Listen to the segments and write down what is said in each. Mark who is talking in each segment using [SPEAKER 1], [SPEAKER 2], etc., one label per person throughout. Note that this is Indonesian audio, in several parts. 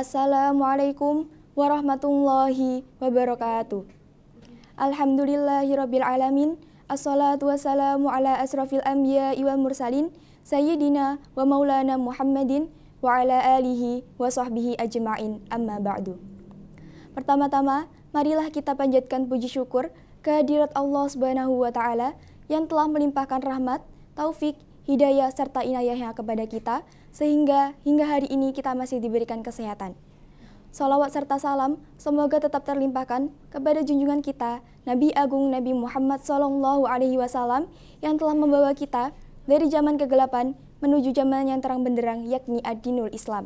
[SPEAKER 1] Assalamualaikum warahmatullahi wabarakatuh. Alhamdulillahirabbil alamin. Assalatu wassalamu ala asrafil anbiya wal mursalin sayyidina wa maulana Muhammadin wa ala alihi wa sahbihi ajmain amma ba'du. Pertama-tama, marilah kita panjatkan puji syukur kehadirat Allah Subhanahu wa taala yang telah melimpahkan rahmat, taufik hidayah serta inayahnya kepada kita, sehingga hingga hari ini kita masih diberikan kesehatan. Salawat serta salam semoga tetap terlimpahkan kepada junjungan kita, Nabi Agung Nabi Muhammad Sallallahu Alaihi Wasallam yang telah membawa kita dari zaman kegelapan menuju zaman yang terang benderang yakni Adinul Ad Islam.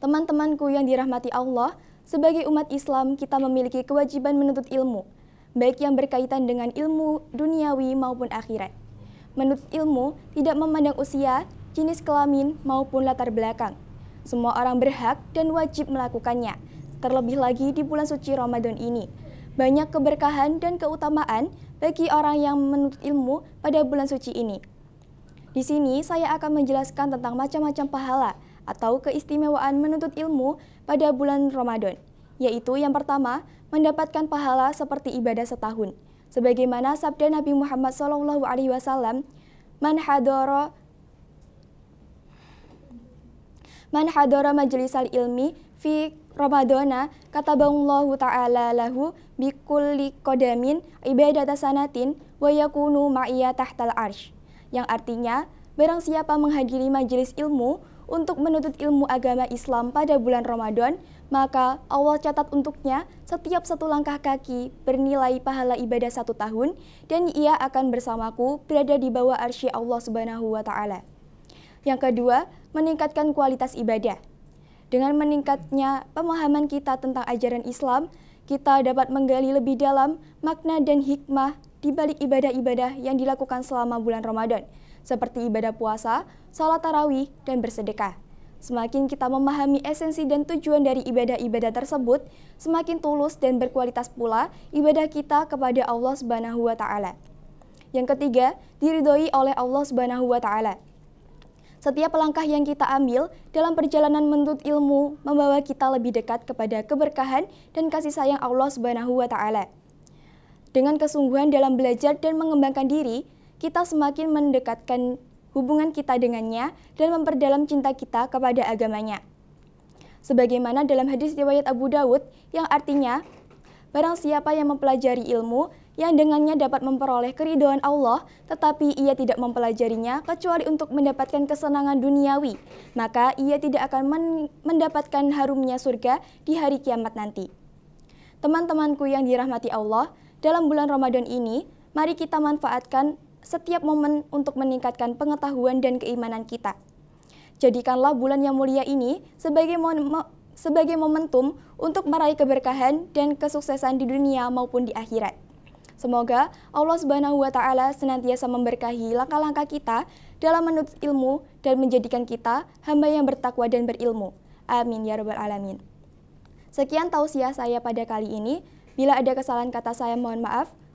[SPEAKER 1] Teman-temanku yang dirahmati Allah, sebagai umat Islam kita memiliki kewajiban menuntut ilmu, baik yang berkaitan dengan ilmu duniawi maupun akhirat menurut ilmu tidak memandang usia, jenis kelamin, maupun latar belakang. Semua orang berhak dan wajib melakukannya, terlebih lagi di bulan suci Ramadan ini. Banyak keberkahan dan keutamaan bagi orang yang menurut ilmu pada bulan suci ini. Di sini saya akan menjelaskan tentang macam-macam pahala atau keistimewaan menuntut ilmu pada bulan Ramadan yaitu yang pertama, mendapatkan pahala seperti ibadah setahun. Sebagaimana sabda Nabi Muhammad SAW, alaihi wasallam, "Man hadoro Man hadoro majlisal ilmi fi Ramadana Allah ta'ala lahu bikulli kodamin ibadata sanatin wa yakunu ma'iyah tahtal arsh. Yang artinya, barang siapa menghadiri majelis ilmu, untuk menuntut ilmu agama Islam pada bulan Ramadan, maka Allah catat untuknya setiap satu langkah kaki bernilai pahala ibadah satu tahun dan ia akan bersamaku berada di bawah arsy Allah Subhanahu wa taala. Yang kedua, meningkatkan kualitas ibadah. Dengan meningkatnya pemahaman kita tentang ajaran Islam, kita dapat menggali lebih dalam makna dan hikmah di balik ibadah-ibadah yang dilakukan selama bulan Ramadan seperti ibadah puasa, salat tarawih, dan bersedekah. Semakin kita memahami esensi dan tujuan dari ibadah-ibadah tersebut, semakin tulus dan berkualitas pula ibadah kita kepada Allah Subhanahu wa taala. Yang ketiga, diridhoi oleh Allah Subhanahu wa taala. Setiap langkah yang kita ambil dalam perjalanan menuntut ilmu membawa kita lebih dekat kepada keberkahan dan kasih sayang Allah Subhanahu wa taala. Dengan kesungguhan dalam belajar dan mengembangkan diri, kita semakin mendekatkan hubungan kita dengannya dan memperdalam cinta kita kepada agamanya. Sebagaimana dalam hadis riwayat Abu Dawud yang artinya, barang siapa yang mempelajari ilmu yang dengannya dapat memperoleh keridoan Allah, tetapi ia tidak mempelajarinya kecuali untuk mendapatkan kesenangan duniawi, maka ia tidak akan men mendapatkan harumnya surga di hari kiamat nanti. Teman-temanku yang dirahmati Allah, dalam bulan Ramadan ini, mari kita manfaatkan setiap momen untuk meningkatkan pengetahuan dan keimanan kita. Jadikanlah bulan yang mulia ini sebagai mo- sebagai momentum untuk meraih keberkahan dan kesuksesan di dunia maupun di akhirat. Semoga Allah Subhanahu wa taala senantiasa memberkahi langkah-langkah kita dalam menuntut ilmu dan menjadikan kita hamba yang bertakwa dan berilmu. Amin ya rabbal alamin. Sekian tausiah saya pada kali ini. Bila ada kesalahan kata saya mohon maaf.